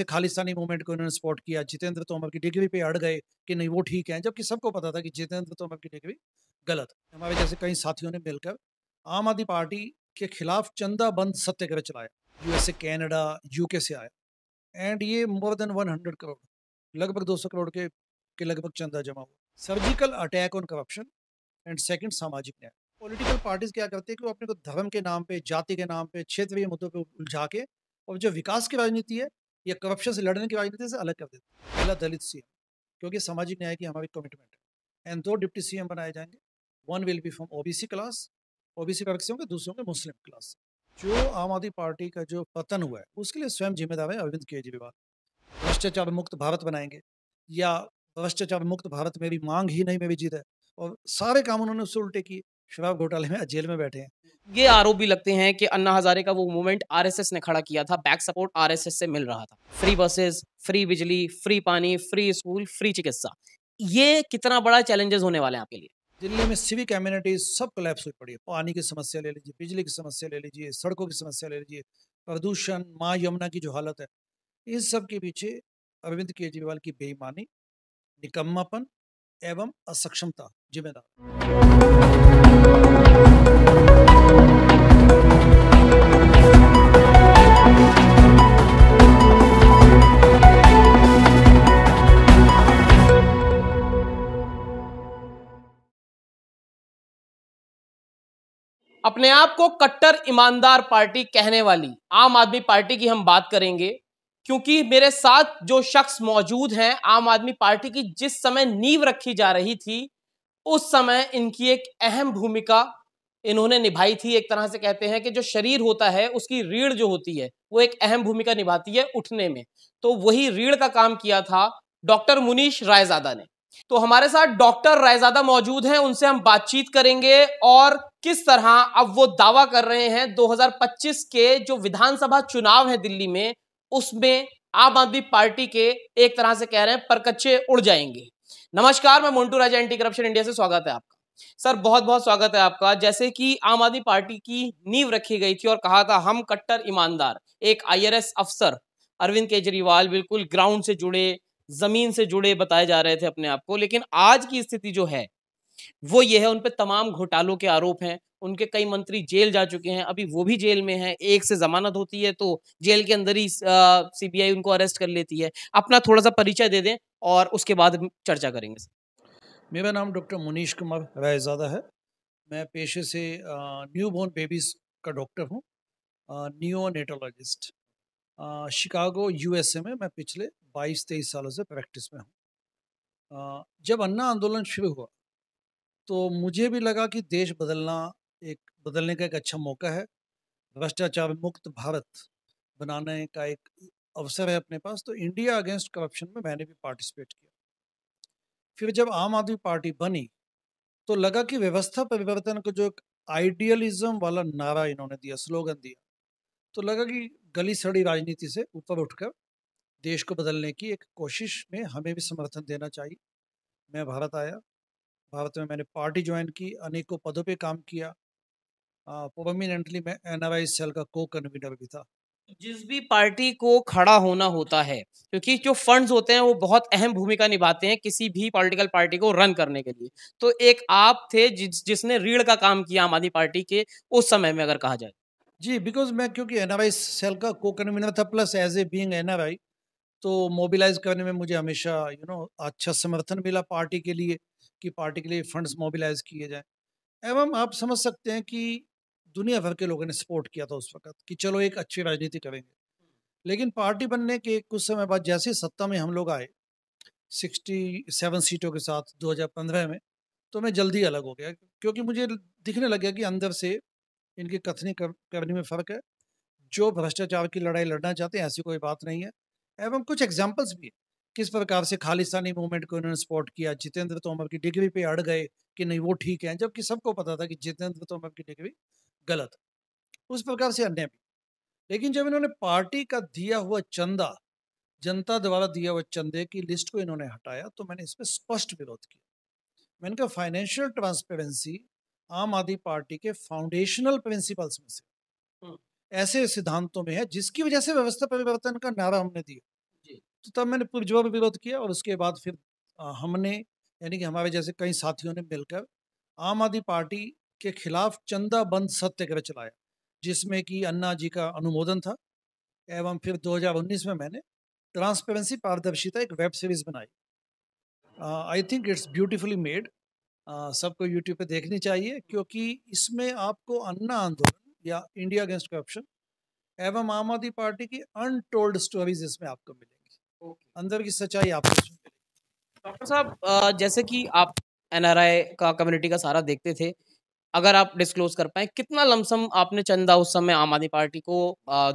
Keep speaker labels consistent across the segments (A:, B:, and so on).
A: से खालिस्तानी मूवमेंट को इन्होंने सपोर्ट किया जितेंद्र तोमर की डिग्री पे अड़ गए कि नहीं वो ठीक है जबकि सबको पता था कि जितेंद्र तोमर की डिग्री गलत है हमारे जैसे कई साथियों ने मिलकर आम आदमी पार्टी के खिलाफ चंदा बंद सत्याग्रह चलाया यूएसए कैनेडा यूके से आया एंड ये मोर देन हंड्रेड करोड़ लगभग सौ करोड़ के के लगभग चंदा जमा हुआ surgical attack on corruption and second सामाजिक न्याय पॉलिटिकल पार्टीज क्या करती है कि वो अपने को धर्म के नाम पे जाति के नाम पे क्षेत्रीय मुद्दों पे उलझा के और जो विकास की राजनीति है या करप्शन से लड़ने की राजनीति से अलग कर देते पहला दलित सी क्योंकि सामाजिक न्याय की हमारी कमिटमेंट है एंड दो डिप्टी सी बनाए जाएंगे one will be from OBC class OBC वर्ग से होंगे दूसरे होंगे मुस्लिम क्लास जो आम आदमी पार्टी का जो पतन हुआ है उसके लिए स्वयं जिम्मेदार है अरविंद केजरीवाल भ्रष्टाचार मुक्त भारत बनाएंगे या भ्रष्टाचार मुक्त भारत मेरी मांग ही नहीं मेरी जीत है और सारे काम उन्होंने उससे उल्टे किए शराब घोटाले में जेल में बैठे हैं
B: ये आरोप भी लगते हैं कि अन्ना हजारे का वो मूवमेंट आरएसएस ने खड़ा किया था बैक सपोर्ट आरएसएस से मिल रहा था फ्री बसेस फ्री बिजली फ्री पानी फ्री स्कूल फ्री चिकित्सा ये कितना बड़ा चैलेंजेस होने वाले हैं आपके लिए
A: दिल्ली में सिविक एम्यूनिटीज सब कलेप्स हुई पड़ी है पानी की समस्या ले लीजिए बिजली की समस्या ले लीजिए सड़कों की समस्या ले लीजिए प्रदूषण माँ यमुना की जो हालत है इन सब के पीछे अरविंद केजरीवाल की बेईमानी निकम्मापन एवं असक्षमता जिम्मेदार
B: अपने आप को कट्टर ईमानदार पार्टी कहने वाली आम आदमी पार्टी की हम बात करेंगे क्योंकि मेरे साथ जो शख्स मौजूद हैं आम आदमी पार्टी की जिस समय नींव रखी जा रही थी उस समय इनकी एक अहम भूमिका इन्होंने निभाई थी एक तरह से कहते हैं कि जो शरीर होता है उसकी रीढ़ जो होती है वो एक अहम भूमिका निभाती है उठने में तो वही रीढ़ का काम किया था डॉक्टर मुनीश रायजादा ने तो हमारे साथ डॉक्टर रायजादा मौजूद हैं उनसे हम बातचीत करेंगे और किस तरह अब वो दावा कर रहे हैं 2025 के जो विधानसभा चुनाव है दिल्ली में उसमें आम आदमी पार्टी के एक तरह से कह रहे हैं परकच्चे उड़ जाएंगे नमस्कार मैं Montu Raja anti corruption India से स्वागत है आपका सर बहुत बहुत स्वागत है आपका जैसे कि आम आदमी पार्टी की नींव रखी गई थी और कहा था हम कट्टर ईमानदार एक आईआरएस अफसर अरविंद केजरीवाल बिल्कुल ग्राउंड से जुड़े जमीन से जुड़े बताए जा रहे थे अपने आप को लेकिन आज की स्थिति जो है वो ये है उन पर तमाम घोटालों के आरोप हैं उनके कई मंत्री जेल जा चुके हैं अभी वो भी जेल में हैं एक से जमानत होती है तो जेल के अंदर ही सीबीआई उनको अरेस्ट कर लेती है अपना थोड़ा सा परिचय दे दें और उसके बाद चर्चा करेंगे
A: मेरा नाम डॉक्टर मुनीश कुमार रायजादा है मैं पेशे से न्यू बॉर्न बेबीज का डॉक्टर हूँ न्यू नेटोलॉजिस्ट शिकागो यूएसए में मैं पिछले 22 तेईस सालों से प्रैक्टिस में हूँ जब अन्ना आंदोलन शुरू हुआ तो मुझे भी लगा कि देश बदलना एक बदलने का एक अच्छा मौका है भ्रष्टाचार मुक्त भारत बनाने का एक अवसर है अपने पास तो इंडिया अगेंस्ट करप्शन में मैंने भी पार्टिसिपेट किया फिर जब आम आदमी पार्टी बनी तो लगा कि व्यवस्था परिवर्तन का जो एक आइडियलिज्म वाला नारा इन्होंने दिया स्लोगन दिया तो लगा कि गली सड़ी राजनीति से ऊपर उठकर देश को बदलने की एक कोशिश में हमें भी समर्थन देना चाहिए मैं भारत आया भारत में मैंने पार्टी ज्वाइन की अनेकों पदों पे काम किया प्रोमिनेंटली मैं एन सेल का को कन्वीनर भी था
B: जिस भी पार्टी को खड़ा होना होता है क्योंकि जो फंड्स होते हैं वो बहुत अहम भूमिका निभाते हैं किसी भी पॉलिटिकल पार्टी को रन करने के लिए तो एक आप थे जिस जिसने रीढ़ का काम किया आम आदमी पार्टी के उस समय में अगर कहा
A: जाए जी बिकॉज मैं क्योंकि एन सेल का को कन्वीनर था plus as a being an तो मोबिलाइज करने में मुझे हमेशा यू नो अच्छा समर्थन मिला पार्टी के लिए कि पार्टी के लिए फंड्स मोबिलाइज किए जाएं एवं आप समझ सकते हैं कि दुनिया भर के लोगों ने सपोर्ट किया था उस वक्त कि चलो एक अच्छी राजनीति करेंगे लेकिन पार्टी बनने के कुछ समय बाद जैसे सत्ता में हम लोग आए 67 सीटों के साथ 2015 में तो मैं जल्दी अलग हो गया क्योंकि मुझे दिखने लग गया कि अंदर से इनकी कथनी कर, करने में फ़र्क है जो भ्रष्टाचार की लड़ाई लड़ना चाहते हैं ऐसी कोई बात नहीं है एवं कुछ एग्जाम्पल्स भी किस प्रकार से खालिस्तानी मूवमेंट को इन्होंने सपोर्ट किया जितेंद्र तोमर की डिग्री पे अड़ गए कि नहीं वो ठीक है जबकि सबको पता था कि जितेंद्र तोमर की डिग्री गलत उस प्रकार से अन्याय भी लेकिन जब इन्होंने पार्टी का दिया हुआ चंदा जनता द्वारा दिया हुआ चंदे की लिस्ट को इन्होंने हटाया तो मैंने इस पर स्पष्ट विरोध किया मैंने कहा फाइनेंशियल ट्रांसपेरेंसी आम आदमी पार्टी के फाउंडेशनल प्रिंसिपल्स में से ऐसे सिद्धांतों में है जिसकी वजह से व्यवस्था परिवर्तन का नारा हमने दिया तो तब मैंने पुरजोर विरोध किया और उसके बाद फिर हमने यानी कि हमारे जैसे कई साथियों ने मिलकर आम आदमी पार्टी के खिलाफ चंदा बंद सत्याग्रह चलाया जिसमें कि अन्ना जी का अनुमोदन था एवं फिर 2019 में मैंने ट्रांसपेरेंसी पारदर्शिता एक वेब सीरीज बनाई I think it's beautifully made सबको यूट्यूब पे देखनी चाहिए क्योंकि इसमें आपको अन्ना आंदोलन या इंडिया अगेंस्ट करप्शन एवं आम आदमी पार्टी की अनटोल्ड स्टोरीज इसमें आपको मिलेंगी okay. अंदर की सच्चाई आपको मिलेगी डॉक्टर साहब जैसे कि आप
B: एनआरआई का कम्युनिटी का सारा देखते थे अगर आप डिस्क्लोज कर पाए कितना लमसम आपने चंदा उस समय आम आदमी पार्टी को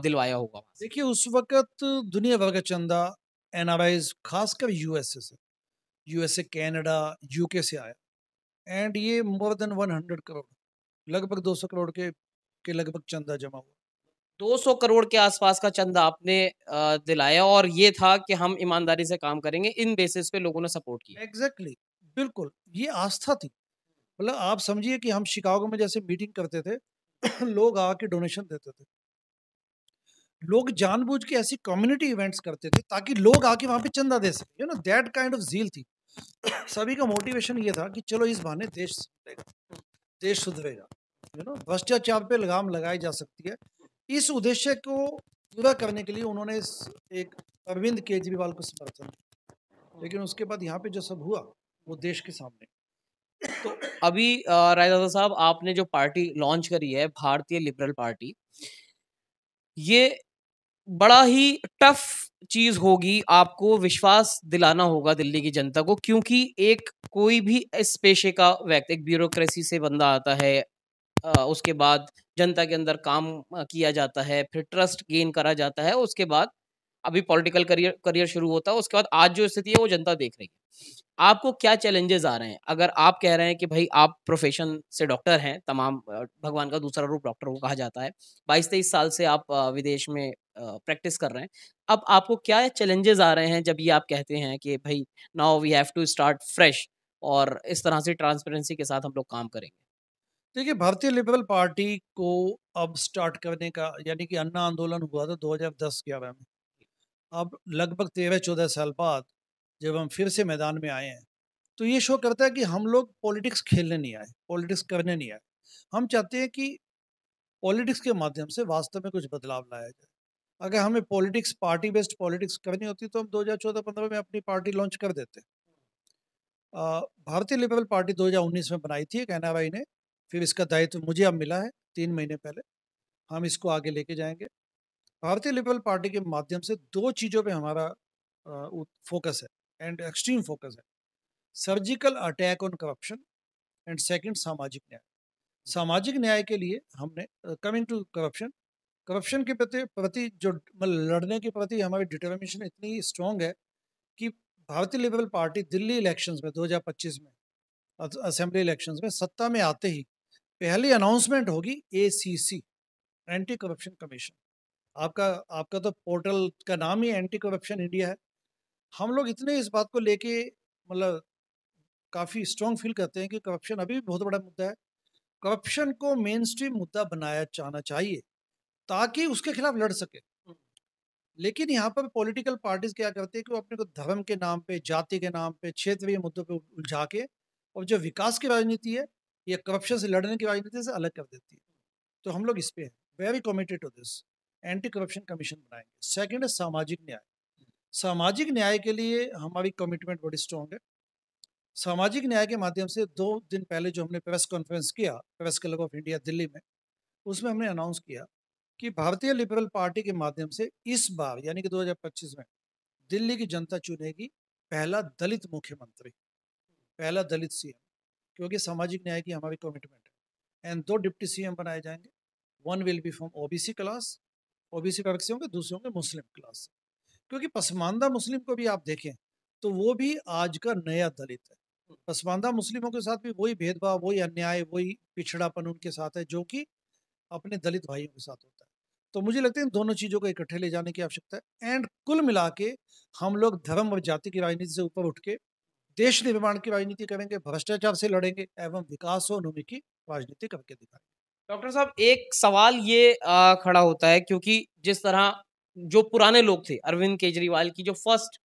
B: दिलवाया होगा
A: देखिए उस वक्त दुनिया भर का चंदा एन आर आईज खासकर यूएसए से यूएसए कैनेडा यूके से आया एंड ये more than one hundred crore लगभग दो सौ करोड़ के के लगभग चंदा जमा हुआ
B: दो सौ करोड़ के आसपास का चंदा आपने दिलाया और ये था कि हम ईमानदारी से काम करेंगे इन बेसिस पे लोगों ने सपोर्ट
A: किया एग्जैक्टली exactly, बिल्कुल ये आस्था थी मतलब आप समझिए कि हम शिकागो में जैसे मीटिंग करते थे लोग आके डोनेशन देते थे लोग जानबूझ के ऐसी कम्युनिटी इवेंट्स करते थे ताकि लोग आके वहाँ पे चंदा दे सके you know that kind of झील थी सभी का मोटिवेशन ये था कि चलो इस बहाने देश सुधरेगा देश सुधरेगा यू नो भ्रष्टाचार पे लगाम लगाई जा सकती है इस उद्देश्य को पूरा करने के लिए उन्होंने एक अरविंद केजरीवाल को समर्थन लेकिन उसके बाद यहाँ पे जो सब हुआ वो देश के सामने
B: तो अभी रायदादा साहब आपने जो पार्टी लॉन्च करी है भारतीय लिबरल पार्टी ये बड़ा ही टफ चीज होगी आपको विश्वास दिलाना होगा दिल्ली की जनता को क्योंकि एक कोई भी इस पेशे का व्यक्ति एक ब्यूरोक्रेसी से बंदा आता है उसके बाद जनता के अंदर काम किया जाता है फिर ट्रस्ट गेन करा जाता है उसके बाद अभी पॉलिटिकल करियर करियर शुरू होता है उसके बाद आज जो स्थिति है वो जनता देख रही है आपको क्या चैलेंजेस आ रहे हैं अगर आप कह रहे हैं कि भाई आप प्रोफेशन से डॉक्टर हैं तमाम भगवान का दूसरा रूप डॉक्टर को कहा जाता है बाईस तेईस साल से आप विदेश में प्रैक्टिस कर रहे हैं अब आपको क्या चैलेंजेस आ रहे हैं जब ये आप कहते हैं कि भाई now we have to start fresh और इस तरह से ट्रांसपेरेंसी के साथ हम लोग काम करेंगे
A: देखिए भारतीय लिबरल पार्टी को अब स्टार्ट करने का यानी कि अन्ना आंदोलन हुआ था दो हजार में अब लगभग तेरह चौदह साल बाद जब हम फिर से मैदान में आए हैं तो ये शो करता है कि हम लोग पॉलिटिक्स खेलने नहीं आए पॉलिटिक्स करने नहीं आए हम चाहते हैं कि पॉलिटिक्स के माध्यम से वास्तव में कुछ बदलाव लाया जाए अगर हमें पॉलिटिक्स पार्टी बेस्ड पॉलिटिक्स करनी होती तो हम 2014-15 में अपनी पार्टी लॉन्च कर देते भारतीय लिबरल पार्टी 2019 में बनाई थी एक एन ने फिर इसका दायित्व मुझे अब मिला है तीन महीने पहले हम इसको आगे लेके जाएंगे भारतीय लिबरल पार्टी के माध्यम से दो चीज़ों पे हमारा फोकस है एंड एक्सट्रीम फोकस है surgical attack on corruption and second सामाजिक न्याय सामाजिक न्याय के लिए हमने कमिंग टू करप्शन करप्शन के प्रति प्रति जो लड़ने के प्रति हमारी डिटर्मिनेशन इतनी स्ट्रॉन्ग है कि भारतीय लिबरल पार्टी दिल्ली इलेक्शंस में 2025 में असेंबली इलेक्शंस में सत्ता में आते ही पहली अनाउंसमेंट होगी एसीसी एंटी करप्शन कमीशन आपका आपका तो पोर्टल का नाम ही एंटी करप्शन इंडिया है हम लोग इतने इस बात को लेके मतलब काफ़ी स्ट्रॉन्ग फील करते हैं कि करप्शन अभी भी बहुत बड़ा मुद्दा है करप्शन को मेन स्ट्रीम मुद्दा बनाया जाना चाहिए ताकि उसके खिलाफ लड़ सके हम्म। लेकिन यहाँ पर पॉलिटिकल पार्टीज क्या करते हैं कि वो अपने को धर्म के नाम पे जाति के नाम पे क्षेत्रीय मुद्दों पे उलझा के और जो विकास की राजनीति है या करप्शन से लड़ने की राजनीति से अलग कर देती है तो हम लोग इस पर हैं very committed to this anti corruption commission बनाएंगे सेकंड है सामाजिक न्याय सामाजिक न्याय के लिए हमारी कमिटमेंट बड़ी स्ट्रॉन्ग है सामाजिक न्याय के माध्यम से दो दिन पहले जो हमने प्रेस कॉन्फ्रेंस किया press club of India Delhi में उसमें हमने अनाउंस किया कि भारतीय लिबरल पार्टी के माध्यम से इस बार यानी कि दो में दिल्ली की जनता चुनेगी पहला दलित मुख्यमंत्री पहला दलित सी क्योंकि सामाजिक न्याय की हमारी कमिटमेंट है एंड दो डिप्टी सीएम बनाए जाएंगे one will be from OBC class OBC का से होंगे दूसरे होंगे मुस्लिम क्लास से क्योंकि पसमानदा मुस्लिम को भी आप देखें तो वो भी आज का नया दलित है पसमानदा मुस्लिमों के साथ भी वही भेदभाव वही अन्याय वही पिछड़ापन उनके साथ है जो कि अपने दलित भाइयों के साथ होता है तो मुझे लगता है इन दोनों चीज़ों को इकट्ठे ले जाने की आवश्यकता है एंड कुल मिला के हम लोग धर्म और जाति की राजनीति से ऊपर उठ के देश निर्माण की राजनीति करेंगे भ्रष्टाचार से लड़ेंगे एवं विकास और उन्नति की राजनीति करके दिखाएंगे
B: डॉक्टर साहब एक सवाल ये आ, खड़ा होता है क्योंकि जिस तरह जो पुराने लोग थे अरविंद केजरीवाल की जो फर्स्ट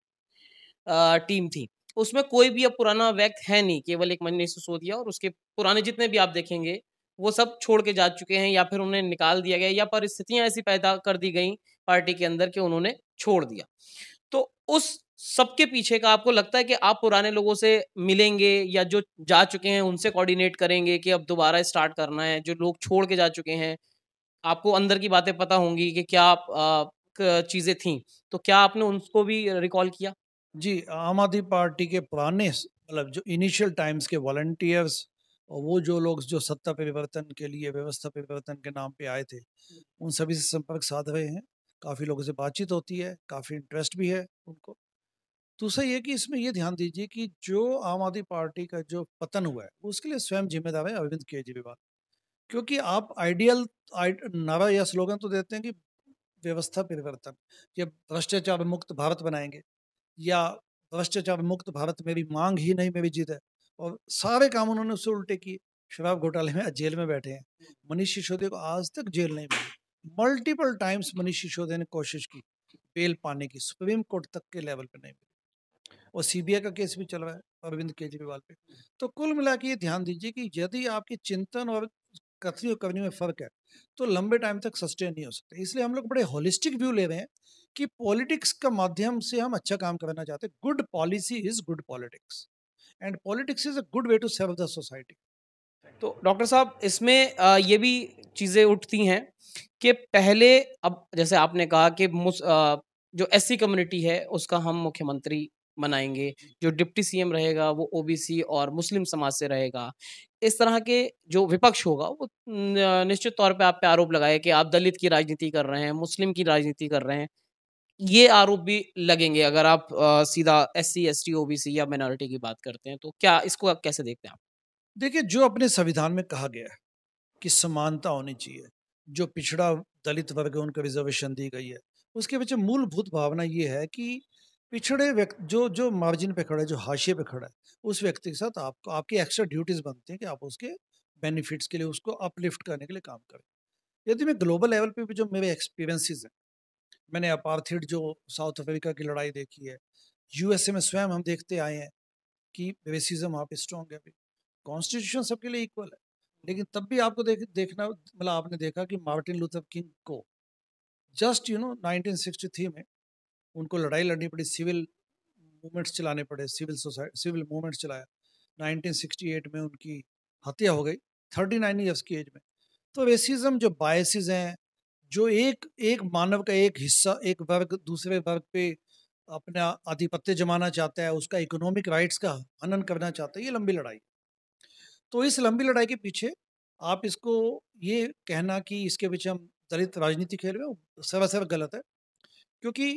B: आ, टीम थी उसमें कोई भी अब पुराना व्यक्त है नहीं केवल एक मनीष सिसोदिया सो दिया और उसके पुराने जितने भी आप देखेंगे वो सब छोड़ के जा चुके हैं या फिर उन्हें निकाल दिया गया या परिस्थितियां ऐसी पैदा कर दी गई पार्टी के अंदर कि उन्होंने छोड़ दिया तो उस सबके पीछे का आपको लगता है कि आप पुराने लोगों से मिलेंगे या जो जा चुके हैं उनसे कोऑर्डिनेट करेंगे कि अब दोबारा स्टार्ट करना है जो लोग छोड़ के जा चुके हैं आपको अंदर की बातें पता होंगी कि क्या चीज़ें थी तो क्या आपने उनको भी
A: रिकॉल किया जी आम आदमी पार्टी के पुराने मतलब जो इनिशियल टाइम्स के वॉल्टियर्स और वो जो लोग जो सत्ता परिवर्तन के लिए व्यवस्था परिवर्तन के नाम पे आए थे उन सभी से संपर्क साध रहे हैं काफ़ी लोगों से बातचीत होती है काफ़ी इंटरेस्ट भी है उनको दूसरा तो ये कि इसमें ये ध्यान दीजिए कि जो आम आदमी पार्टी का जो पतन हुआ है उसके लिए स्वयं जिम्मेदार है अरविंद केजरीवाल क्योंकि आप आइडियल नारा या स्लोगन तो देते हैं कि व्यवस्था परिवर्तन या भ्रष्टाचार मुक्त भारत बनाएंगे या भ्रष्टाचार मुक्त भारत मेरी मांग ही नहीं मेरी जीत है और सारे काम उन्होंने उससे उल्टे किए शराब घोटाले में जेल में बैठे हैं मनीष सिसोदिया को आज तक जेल नहीं मिली मल्टीपल टाइम्स मनीष सिसोदिया ने कोशिश की बेल पाने की सुप्रीम कोर्ट तक के लेवल पर नहीं मिली और सीबीआई का केस भी चल रहा है अरविंद केजरीवाल पे तो कुल मिला के ये ध्यान दीजिए कि यदि आपके चिंतन और कथनी और करनी में फ़र्क है तो लंबे टाइम तक सस्टेन नहीं हो सकते इसलिए हम लोग बड़े होलिस्टिक व्यू ले रहे हैं कि पॉलिटिक्स का माध्यम से हम अच्छा काम करना चाहते हैं good policy is good politics and politics is a good way to serve the society तो डॉक्टर साहब इसमें ये भी चीज़ें उठती हैं
B: कि पहले अब जैसे आपने कहा कि जो एससी कम्युनिटी है उसका हम मुख्यमंत्री मनाएंगे जो डिप्टी सीएम रहेगा वो ओबीसी और मुस्लिम समाज से रहेगा इस तरह के जो विपक्ष होगा वो निश्चित तौर पे आप पे आरोप लगाए कि आप दलित की राजनीति कर रहे हैं मुस्लिम की राजनीति कर रहे हैं ये आरोप भी लगेंगे अगर आप सीधा S C S T O B C या माइनॉरिटी की बात करते हैं तो क्या इसको आप कैसे देखते हैं आप
A: देखिए जो अपने संविधान में कहा गया है कि समानता होनी चाहिए जो पिछड़ा दलित वर्ग है उनको रिजर्वेशन दी गई है उसके पीछे मूलभूत भावना ये है कि पिछड़े व्यक्ति जो जो मार्जिन पे खड़ा है जो हाशिए पे खड़ा है उस व्यक्ति के साथ आपको आपकी एक्स्ट्रा ड्यूटीज़ बनती हैं कि आप उसके बेनिफिट्स के लिए उसको अपलिफ्ट करने के लिए काम करें यदि मैं ग्लोबल लेवल पे भी जो मेरे एक्सपीरियंसेस हैं मैंने अपार्थिड जो साउथ अफ्रीका की लड़ाई देखी है यूएसए में स्वयं हम देखते आए हैं कि रेसिज्म आप स्ट्रॉन्ग है अभी कॉन्स्टिट्यूशन सबके लिए इक्वल है लेकिन तब भी आपको देख देखना मतलब आपने देखा कि मार्टिन लूथर किंग को जस्ट यू नो 1963 में उनको लड़ाई लड़नी पड़ी सिविल मूवमेंट्स चलाने पड़े सिविल सोसाइटी सिविल मूवमेंट्स चलाया 1968 में उनकी हत्या हो गई 39 नाइन ईयर्स की एज में तो रेसिज्म जो बायसेस हैं जो एक एक मानव का एक हिस्सा एक वर्ग दूसरे वर्ग पे अपना आधिपत्य जमाना चाहता है उसका इकोनॉमिक राइट्स का हनन करना चाहता है ये लंबी लड़ाई तो इस लंबी लड़ाई के पीछे आप इसको ये कहना कि इसके पीछे हम दलित राजनीति खेल रहे हो सरासर गलत है क्योंकि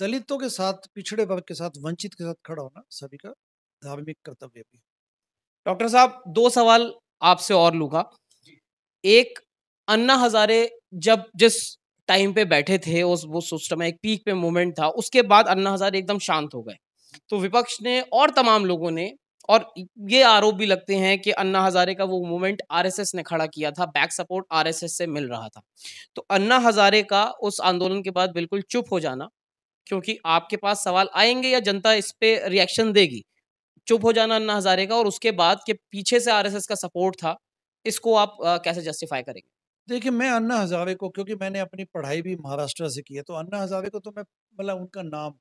A: दलितों के साथ पिछड़े वर्ग के साथ वंचित के साथ खड़ा होना सभी का धार्मिक कर्तव्य भी डॉक्टर
B: साहब दो सवाल आपसे और लूंगा एक अन्ना हजारे जब जिस टाइम पे बैठे थे उस वो सिस्टम एक पीक पे मोमेंट था उसके बाद अन्ना हजारे एकदम शांत हो गए तो विपक्ष ने और तमाम लोगों ने और ये आरोप भी लगते हैं कि अन्ना हजारे का वो मूवमेंट आरएसएस ने खड़ा किया था बैक सपोर्ट आरएसएस से मिल रहा था तो अन्ना हजारे का उस आंदोलन के बाद बिल्कुल चुप हो जाना क्योंकि आपके पास सवाल आएंगे या जनता इस पर रिएक्शन देगी चुप हो जाना अन्ना हजारे का और उसके बाद के पीछे से आरएसएस का सपोर्ट था इसको आप आ, कैसे जस्टिफाई करेंगे
A: देखिए मैं अन्ना हजारे को क्योंकि मैंने अपनी पढ़ाई भी महाराष्ट्र से की है तो अन्ना हजारे को तो मैं मतलब उनका नाम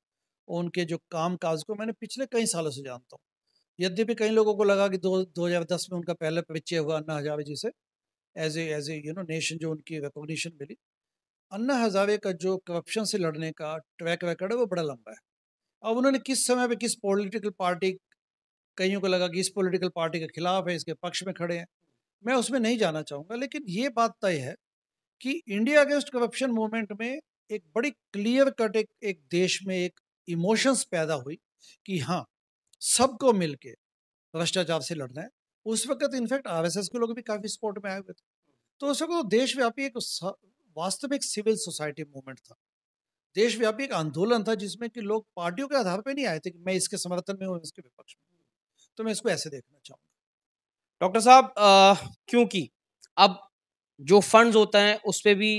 A: उनके जो काम काज को मैंने पिछले कई सालों से जानता हूँ यद्यपि कई लोगों को लगा कि दो दो हज़ार दस में उनका पहला परिचय हुआ अन्ना हजारे जी से as a as a you know nation जो उनकी रिकोगनीशन मिली अन्ना हजावे का जो करप्शन से लड़ने का ट्रैक रिकॉर्ड है वो बड़ा लंबा है अब उन्होंने किस समय पे किस पॉलिटिकल पार्टी कईयों को लगा कि इस पॉलिटिकल पार्टी के खिलाफ है इसके पक्ष में खड़े हैं मैं उसमें नहीं जाना चाहूँगा लेकिन ये बात तय है कि इंडिया अगेंस्ट करप्शन मूवमेंट में एक बड़ी क्लियर कट एक, एक देश में एक इमोशंस पैदा हुई कि हाँ सबको मिल के भ्रष्टाचार से लड़ना है उस वक्त इनफैक्ट आर के लोग भी काफ़ी सपोर्ट में आए हुए थे तो उस वक्त तो देशव्यापी एक वास्तविक सिविल सोसाइटी मूवमेंट था देशव्यापी एक आंदोलन था जिसमें कि लोग पार्टियों के आधार पर नहीं आए थे कि मैं इसके समर्थन में हूँ इसके विपक्ष में तो मैं इसको ऐसे देखना चाहूँगा
B: डॉक्टर साहब क्योंकि अब जो फंड्स होता है उस पर भी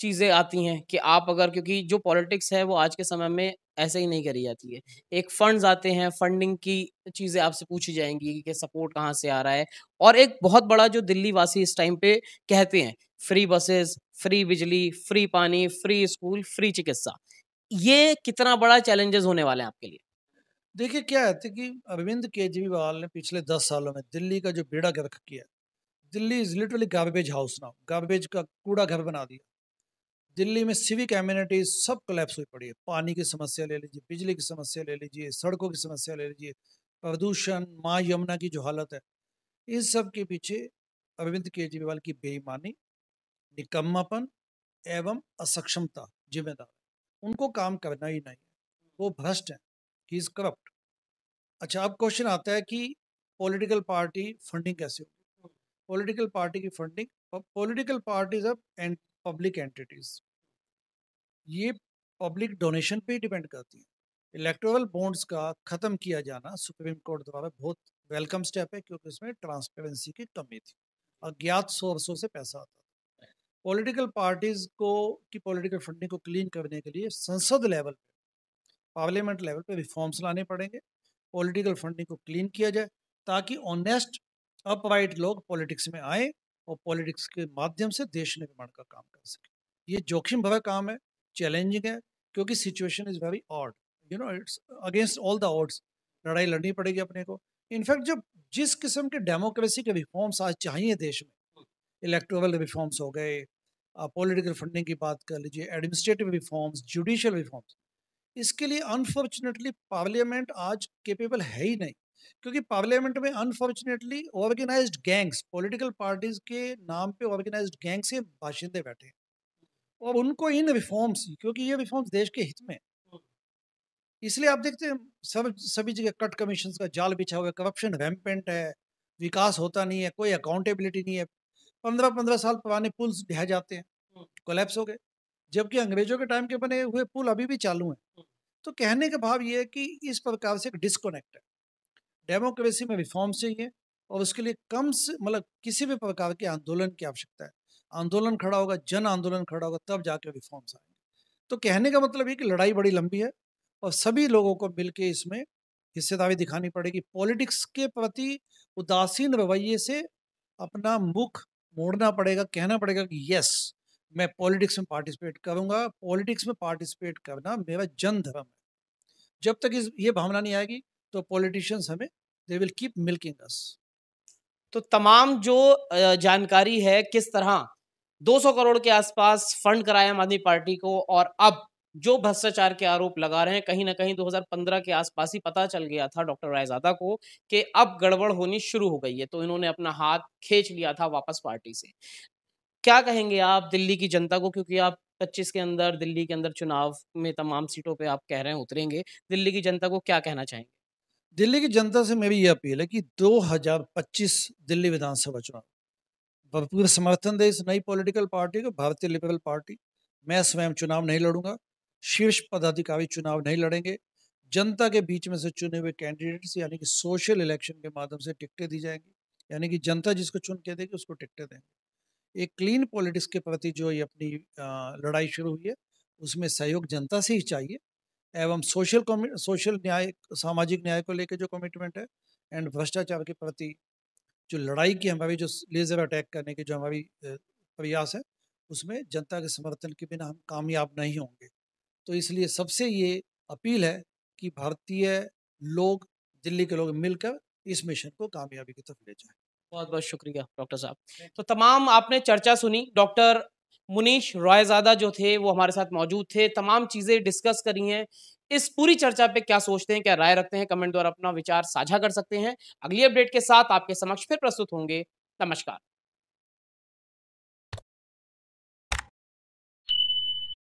B: चीज़ें आती हैं कि आप अगर क्योंकि जो पॉलिटिक्स है वो आज के समय में ऐसे ही नहीं करी जाती है एक फंड्स आते हैं फंडिंग की चीज़ें आपसे पूछी जाएंगी कि सपोर्ट कहाँ से आ रहा है और एक बहुत बड़ा जो दिल्ली वासी इस टाइम पे कहते हैं फ्री बसेस फ्री बिजली फ्री पानी फ्री स्कूल फ्री चिकित्सा ये कितना बड़ा चैलेंजेस होने वाले हैं आपके लिए
A: देखिए क्या है कि अरविंद केजरीवाल ने पिछले दस सालों में दिल्ली का जो बेड़ा गर्क किया Delhi is literally garbage house now garbage का कूड़ा घर बना दिया दिल्ली में सिविक एम्यूनिटीज सब कलेप्स हुई पड़ी है पानी की समस्या ले लीजिए बिजली की समस्या ले लीजिए सड़कों की समस्या ले लीजिए प्रदूषण माँ यमुना की जो हालत है इस सब के पीछे अरविंद केजरीवाल की बेईमानी निकम्मापन एवं असक्षमता जिम्मेदार उनको काम करना ही नहीं वो भ्रष्ट हैं ही इज़ करप्ट अच्छा अब क्वेश्चन आता है कि पॉलिटिकल पार्टी फंडिंग कैसे होगी पॉलिटिकल पार्टी की funding political parties of and public entities ये पब्लिक डोनेशन पे डिपेंड करती है इलेक्टोरल बॉन्ड्स का ख़त्म किया जाना सुप्रीम कोर्ट द्वारा बहुत वेलकम स्टेप है क्योंकि इसमें ट्रांसपेरेंसी की कमी थी अज्ञात सोर्सों से पैसा आता था पॉलिटिकल पार्टीज़ को की पॉलिटिकल फंडिंग को क्लीन करने के लिए संसद लेवल पर पार्लियामेंट लेवल पर रिफॉर्म्स लाने पड़ेंगे पॉलिटिकल फंडिंग को क्लीन किया जाए ताकि ऑनेस्ट अपराइट लोग पॉलिटिक्स में आए और पॉलिटिक्स के माध्यम से देश निर्माण का काम कर सके ये जोखिम भरा काम है चैलेंजिंग है क्योंकि situation is very odd you know it's against all the odds लड़ाई लड़नी पड़ेगी अपने को इनफैक्ट जब जिस किस्म के डेमोक्रेसी के रिफॉर्म्स आज चाहिए देश में इलेक्टोरल रिफॉर्म्स हो गए पॉलिटिकल फंडिंग की बात कर लीजिए एडमिनिस्ट्रेटिव रिफॉर्म्स जुडिशियल रिफॉर्म्स इसके लिए अनफॉर्चुनेटली पार्लियामेंट आज केपेबल है ही नहीं क्योंकि पार्लियामेंट में unfortunately organise gangs political parties के नाम पे ऑर्गेनाइज गैंग्स से बाशिंदे बैठे हैं और तो उनको इन रिफॉर्म्स क्योंकि ये रिफॉर्म्स देश के हित में इसलिए आप देखते हैं सब सभी जगह कट कमीशन का जाल बिछा हुआ है करप्शन रैम्पेंट है विकास होता नहीं है कोई अकाउंटेबिलिटी नहीं है पंद्रह पंद्रह साल पुराने पुल्स ढह जाते हैं कोलेप्स हो गए जबकि अंग्रेजों के टाइम के बने हुए पुल अभी भी चालू हैं तो कहने का भाव ये है कि इस प्रकार से एक डिसकोनेक्ट है डेमोक्रेसी में रिफॉर्म्स चाहिए और उसके लिए कम से मतलब किसी भी प्रकार के आंदोलन की आवश्यकता है आंदोलन खड़ा होगा जन आंदोलन खड़ा होगा तब जाके रिफॉर्म्स आएंगे तो कहने का मतलब ये कि लड़ाई बड़ी लंबी है और सभी लोगों को मिल इसमें हिस्सेदारी दिखानी पड़ेगी पॉलिटिक्स के प्रति उदासीन रवैये से अपना मुख मोड़ना पड़ेगा कहना पड़ेगा कि यस मैं पॉलिटिक्स में पार्टिसिपेट करूंगा पॉलिटिक्स में पार्टिसिपेट करना मेरा जन धर्म है जब तक इस ये भावना नहीं आएगी तो पॉलिटिशियंस हमें they will keep milking us
B: तो तमाम जो जानकारी है किस तरह 200 करोड़ के आसपास फंड कराया आम आदमी पार्टी को और अब जो भ्रष्टाचार के आरोप लगा रहे हैं कहीं ना कहीं 2015 के आसपास ही पता चल गया था डॉक्टर रायजादा को कि अब गड़बड़ होनी शुरू हो गई है तो इन्होंने अपना हाथ खींच लिया था वापस पार्टी से क्या कहेंगे आप दिल्ली की जनता को क्योंकि आप पच्चीस के अंदर दिल्ली के अंदर चुनाव में तमाम सीटों पर आप कह रहे हैं उतरेंगे दिल्ली की जनता को क्या कहना चाहेंगे
A: दिल्ली की जनता से मेरी ये अपील है कि 2025 दिल्ली विधानसभा चुनाव भरपूर समर्थन दे इस नई पॉलिटिकल पार्टी को भारतीय लिबरल पार्टी मैं स्वयं चुनाव नहीं लड़ूंगा शीर्ष पदाधिकारी चुनाव नहीं लड़ेंगे जनता के बीच में से चुने हुए कैंडिडेट्स यानी कि सोशल इलेक्शन के माध्यम से टिकटें दी जाएंगी यानी कि जनता जिसको चुन के देगी उसको टिकटें देंगे एक क्लीन पॉलिटिक्स के प्रति जो ये अपनी लड़ाई शुरू हुई है उसमें सहयोग जनता से ही चाहिए एवं सोशल सोशल न्याय सामाजिक न्याय को लेकर जो कमिटमेंट है एंड भ्रष्टाचार के प्रति जो लड़ाई की हमारी जो लेजर अटैक करने की जो हमारी प्रयास है उसमें जनता के समर्थन के बिना हम कामयाब नहीं होंगे तो इसलिए सबसे ये अपील है कि भारतीय लोग दिल्ली के लोग मिलकर इस मिशन को कामयाबी की तरफ ले जाए
B: बहुत बहुत शुक्रिया डॉक्टर साहब तो तमाम आपने चर्चा सुनी डॉक्टर मुनीश रॉयजादा जो थे वो हमारे साथ मौजूद थे तमाम चीज़ें डिस्कस करी हैं इस पूरी चर्चा पे क्या सोचते हैं क्या राय रखते हैं कमेंट द्वारा अपना विचार साझा कर सकते हैं अगली अपडेट के साथ आपके समक्ष फिर
A: प्रस्तुत होंगे नमस्कार